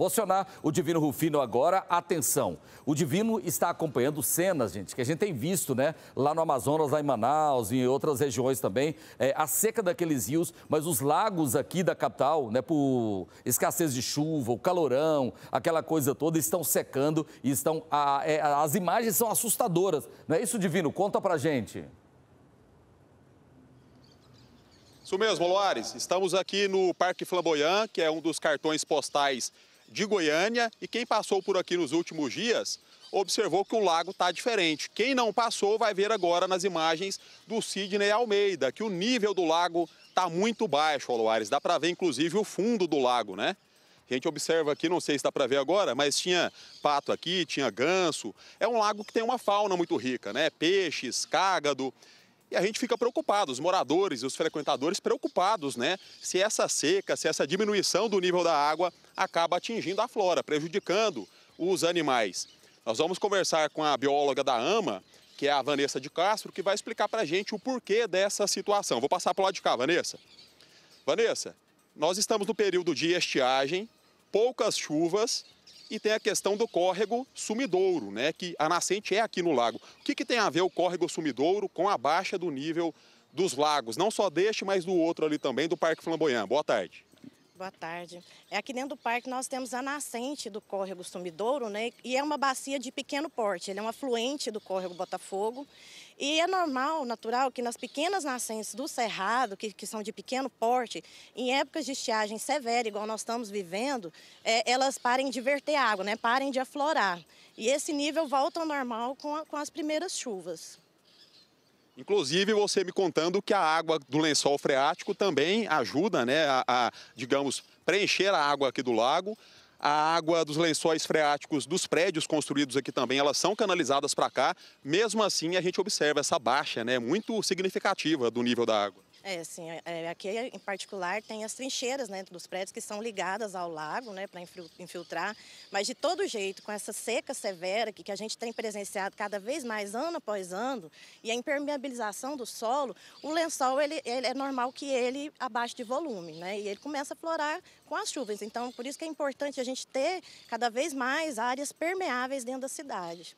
devocionar. O Divino Rufino agora, atenção. O Divino está acompanhando cenas, gente, que a gente tem visto, né? Lá no Amazonas, lá em Manaus, em outras regiões também. É, a seca daqueles rios, mas os lagos aqui da capital, né? Por escassez de chuva, o calorão, aquela coisa toda, estão secando e estão. A, é, as imagens são assustadoras. Não é isso, Divino? Conta pra gente. Isso mesmo, Loares. Estamos aqui no Parque Flamboyant, que é um dos cartões postais de Goiânia e quem passou por aqui nos últimos dias observou que o lago está diferente. Quem não passou vai ver agora nas imagens do Sidney Almeida, que o nível do lago está muito baixo, Aloares. Dá para ver, inclusive, o fundo do lago, né? A gente observa aqui, não sei se dá para ver agora, mas tinha pato aqui, tinha ganso. É um lago que tem uma fauna muito rica, né? Peixes, cágado. E a gente fica preocupado, os moradores e os frequentadores preocupados, né? Se essa seca, se essa diminuição do nível da água acaba atingindo a flora, prejudicando os animais. Nós vamos conversar com a bióloga da AMA, que é a Vanessa de Castro, que vai explicar para a gente o porquê dessa situação. Vou passar para o lado de cá, Vanessa. Vanessa, nós estamos no período de estiagem, poucas chuvas e tem a questão do córrego sumidouro, né? Que a nascente é aqui no lago. O que, que tem a ver o córrego sumidouro com a baixa do nível dos lagos? Não só deste, mas do outro ali também, do Parque Flamboyant. Boa tarde. Boa tarde. É aqui dentro do parque nós temos a nascente do córrego Sumidouro, né? E é uma bacia de pequeno porte, ele é um afluente do córrego Botafogo. E é normal, natural, que nas pequenas nascentes do Cerrado, que, que são de pequeno porte, em épocas de estiagem severa, igual nós estamos vivendo, é, elas parem de verter água, né? Parem de aflorar. E esse nível volta ao normal com, a, com as primeiras chuvas. Inclusive, você me contando que a água do lençol freático também ajuda né, a, a, digamos, preencher a água aqui do lago. A água dos lençóis freáticos dos prédios construídos aqui também, elas são canalizadas para cá. Mesmo assim, a gente observa essa baixa né, muito significativa do nível da água. É, sim. É, é, aqui, em particular, tem as trincheiras né, dos prédios que são ligadas ao lago né, para infiltrar. Mas, de todo jeito, com essa seca severa que, que a gente tem presenciado cada vez mais, ano após ano, e a impermeabilização do solo, o lençol ele, ele é normal que ele abaixe de volume né, e ele começa a florar com as chuvas. Então, por isso que é importante a gente ter cada vez mais áreas permeáveis dentro da cidade.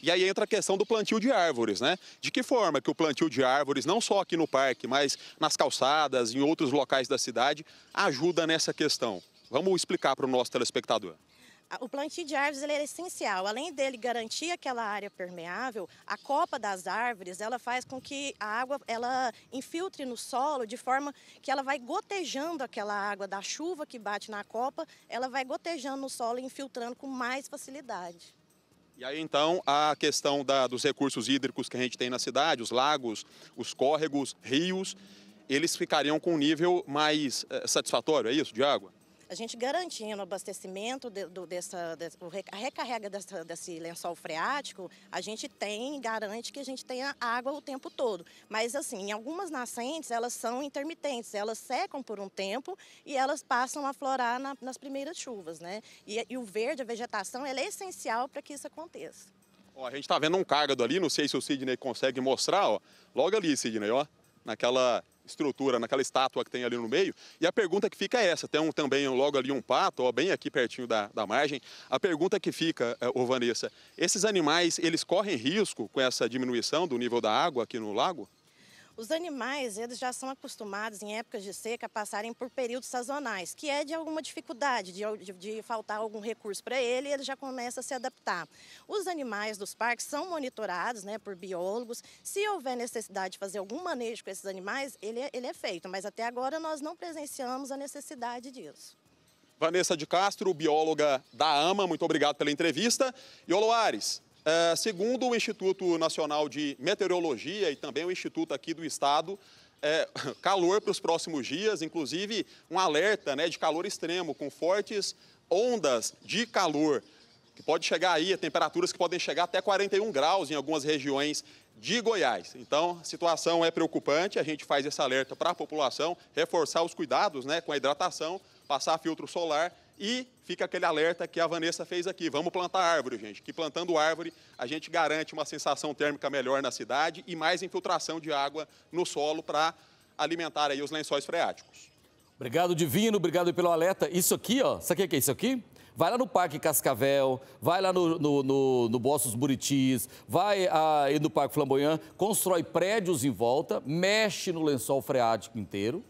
E aí entra a questão do plantio de árvores, né? De que forma que o plantio de árvores, não só aqui no parque, mas nas calçadas, em outros locais da cidade, ajuda nessa questão? Vamos explicar para o nosso telespectador. O plantio de árvores ele é essencial. Além dele garantir aquela área permeável, a copa das árvores ela faz com que a água ela infiltre no solo de forma que ela vai gotejando aquela água da chuva que bate na copa, ela vai gotejando no solo e infiltrando com mais facilidade. E aí, então, a questão da, dos recursos hídricos que a gente tem na cidade, os lagos, os córregos, rios, eles ficariam com um nível mais é, satisfatório, é isso, de água? a gente garantindo o abastecimento de, do, dessa, de, a recarrega dessa, desse lençol freático, a gente tem, garante que a gente tenha água o tempo todo. Mas assim, em algumas nascentes elas são intermitentes, elas secam por um tempo e elas passam a florar na, nas primeiras chuvas, né? E, e o verde, a vegetação, ela é essencial para que isso aconteça. Ó, a gente está vendo um cágado ali, não sei se o Sidney consegue mostrar, ó. Logo ali, Sidney, ó, naquela estrutura, naquela estátua que tem ali no meio. E a pergunta que fica é essa: tem um, também logo ali um pato, ó, bem aqui pertinho da, da margem. A pergunta que fica, é, ô Vanessa: esses animais eles correm risco com essa diminuição do nível da água aqui no lago? Os animais, eles já são acostumados em épocas de seca a passarem por períodos sazonais, que é de alguma dificuldade, de, de, de faltar algum recurso para ele, ele já começa a se adaptar. Os animais dos parques são monitorados né, por biólogos. Se houver necessidade de fazer algum manejo com esses animais, ele, é, ele é feito, mas até agora nós não presenciamos a necessidade disso. Vanessa de Castro, bióloga da AMA, muito obrigado pela entrevista. E Oloares, é, segundo o Instituto Nacional de Meteorologia e também o Instituto aqui do Estado, é, calor para os próximos dias, inclusive um alerta né, de calor extremo, com fortes ondas de calor, que pode chegar aí a temperaturas que podem chegar até 41 graus em algumas regiões de Goiás. Então, a situação é preocupante, a gente faz esse alerta para a população, reforçar os cuidados né, com a hidratação, passar filtro solar e fica aquele alerta que a Vanessa fez aqui: vamos plantar árvore, gente, que plantando árvore a gente garante uma sensação térmica melhor na cidade e mais infiltração de água no solo para alimentar aí os lençóis freáticos. Obrigado, Divino, obrigado pelo alerta. Isso aqui, ó, sabe o que é isso aqui? Vai lá no Parque Cascavel, vai lá no, no, no, no Bossos Buritis, vai ah, aí no Parque Flamboyant, constrói prédios em volta, mexe no lençol freático inteiro,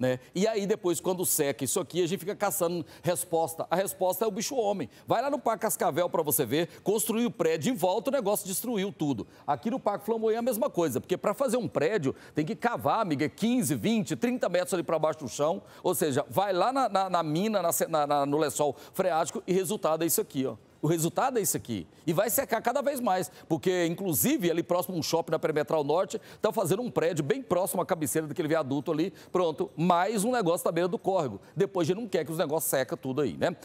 né? E aí depois, quando seca isso aqui, a gente fica caçando resposta. A resposta é o bicho homem. Vai lá no Parque Cascavel para você ver, construiu o prédio em volta, o negócio destruiu tudo. Aqui no Parque Flamboyant é a mesma coisa, porque para fazer um prédio tem que cavar, amiga, 15, 20, 30 metros ali para baixo do chão. Ou seja, vai lá na, na, na mina, na, no lençol freático e resultado é isso aqui, ó. O resultado é isso aqui. E vai secar cada vez mais, porque, inclusive, ali próximo um shopping da Perimetral Norte, estão tá fazendo um prédio bem próximo à cabeceira daquele viaduto ali. Pronto, mais um negócio da beira do córrego. Depois a gente não quer que os negócios seca tudo aí, né?